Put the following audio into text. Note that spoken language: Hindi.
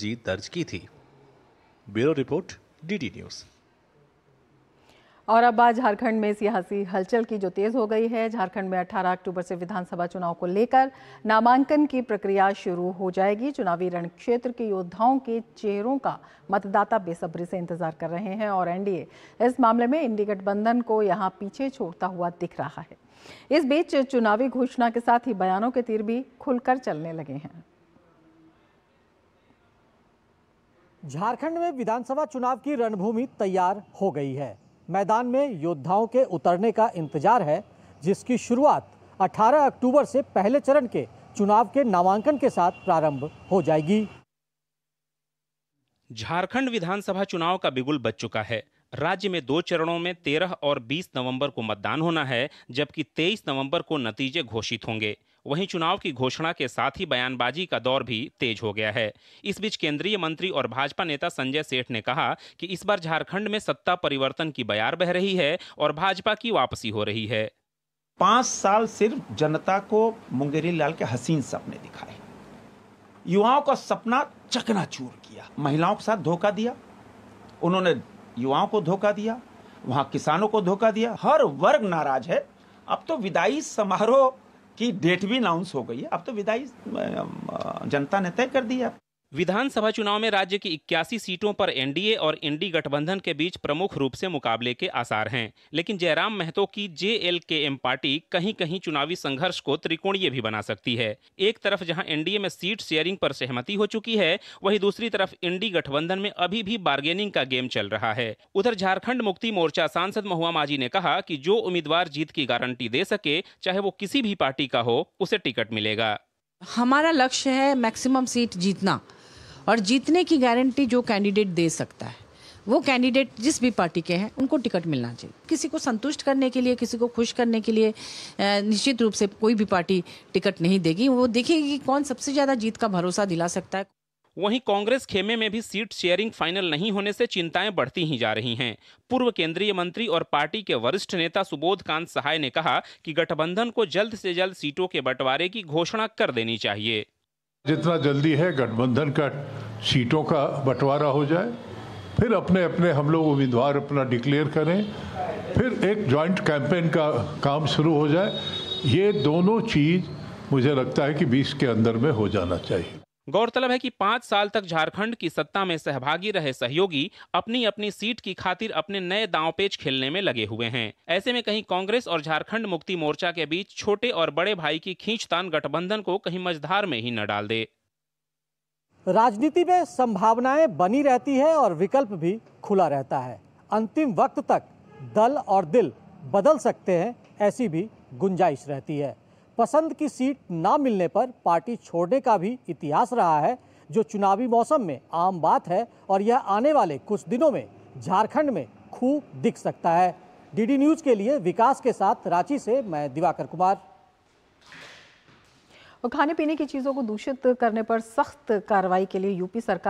जीत दर्ज की थी ब्यूरो रिपोर्ट डीडी न्यूज़ और अब आज झारखंड में सियासी हलचल की जो तेज़ हो गई है झारखंड में 18 अक्टूबर से विधानसभा चुनाव को लेकर नामांकन की प्रक्रिया शुरू हो जाएगी चुनावी रण क्षेत्र के योद्धाओं के चेहरों का मतदाता बेसब्री से इंतजार कर रहे हैं और एनडीए इस मामले में इंडी गठबंधन को यहां पीछे छोड़ता हुआ दिख रहा है इस बीच चुनावी घोषणा के साथ ही बयानों के तीर भी खुलकर चलने लगे हैं झारखंड में विधानसभा चुनाव की रणभूमि तैयार हो गई है मैदान में योद्धाओं के उतरने का इंतजार है जिसकी शुरुआत 18 अक्टूबर से पहले चरण के चुनाव के नामांकन के साथ प्रारंभ हो जाएगी झारखंड विधानसभा चुनाव का बिगुल बच चुका है राज्य में दो चरणों में 13 और 20 नवंबर को मतदान होना है जबकि 23 नवंबर को नतीजे घोषित होंगे वहीं चुनाव की घोषणा के साथ ही बयानबाजी का दौर भी तेज हो गया है इस बीच केंद्रीय मंत्री और भाजपा नेता संजय सेठ ने कहा कि इस बार झारखंड में सत्ता परिवर्तन की बयार बह रही है और भाजपा की वापसी हो रही है पांच साल सिर्फ जनता को मुंगेरी लाल के हसीन सपने दिखाए युवाओं का सपना चकनाचूर किया महिलाओं के साथ धोखा दिया उन्होंने युवाओं को धोखा दिया वहां किसानों को धोखा दिया हर वर्ग नाराज है अब तो विदाई समारोह की डेट भी अनाउंस हो गई है अब तो विदाई जनता ने तय कर दिया विधानसभा चुनाव में राज्य की इक्यासी सीटों पर एनडीए और एनडी गठबंधन के बीच प्रमुख रूप से मुकाबले के आसार हैं लेकिन जयराम महतो की जेएलकेएम पार्टी कहीं कहीं चुनावी संघर्ष को त्रिकोणीय भी बना सकती है एक तरफ जहां एनडीए में सीट शेयरिंग पर सहमति हो चुकी है वहीं दूसरी तरफ एनडी गठबंधन में अभी भी बार्गेनिंग का गेम चल रहा है उधर झारखंड मुक्ति मोर्चा सांसद महुआ माझी ने कहा की जो उम्मीदवार जीत की गारंटी दे सके चाहे वो किसी भी पार्टी का हो उसे टिकट मिलेगा हमारा लक्ष्य है मैक्सिमम सीट जीतना और जीतने की गारंटी जो कैंडिडेट दे सकता है वो कैंडिडेट जिस भी पार्टी के हैं उनको टिकट मिलना चाहिए किसी को संतुष्ट करने के लिए किसी को खुश करने के लिए निश्चित रूप से कोई भी पार्टी टिकट नहीं देगी वो देखेगी कि कौन सबसे ज़्यादा जीत का भरोसा दिला सकता है वहीं कांग्रेस खेमे में भी सीट शेयरिंग फाइनल नहीं होने से चिंताएं बढ़ती ही जा रही हैं पूर्व केंद्रीय मंत्री और पार्टी के वरिष्ठ नेता सुबोध कांत सहाय ने कहा कि गठबंधन को जल्द से जल्द सीटों के बंटवारे की घोषणा कर देनी चाहिए जितना जल्दी है गठबंधन का सीटों का बंटवारा हो जाए फिर अपने अपने हम लोग उम्मीदवार अपना डिक्लेयर करें फिर एक जॉइंट कैंपेन का काम शुरू हो जाए ये दोनों चीज़ मुझे लगता है कि बीस के अंदर में हो जाना चाहिए गौरतलब है कि पांच साल तक झारखंड की सत्ता में सहभागी रहे सहयोगी अपनी अपनी सीट की खातिर अपने नए दांव पेच खेलने में लगे हुए हैं ऐसे में कहीं कांग्रेस और झारखंड मुक्ति मोर्चा के बीच छोटे और बड़े भाई की खींचतान गठबंधन को कहीं मझधार में ही न डाल दे राजनीति में संभावनाएं बनी रहती है और विकल्प भी खुला रहता है अंतिम वक्त तक दल और दिल बदल सकते हैं ऐसी भी गुंजाइश रहती है पसंद की सीट ना मिलने पर पार्टी छोड़ने का भी इतिहास रहा है जो चुनावी मौसम में आम बात है और यह आने वाले कुछ दिनों में झारखंड में खूब दिख सकता है डीडी न्यूज के लिए विकास के साथ रांची से मैं दिवाकर कुमार खाने पीने की चीज़ों को दूषित करने पर सख्त कार्रवाई के लिए यूपी सरकार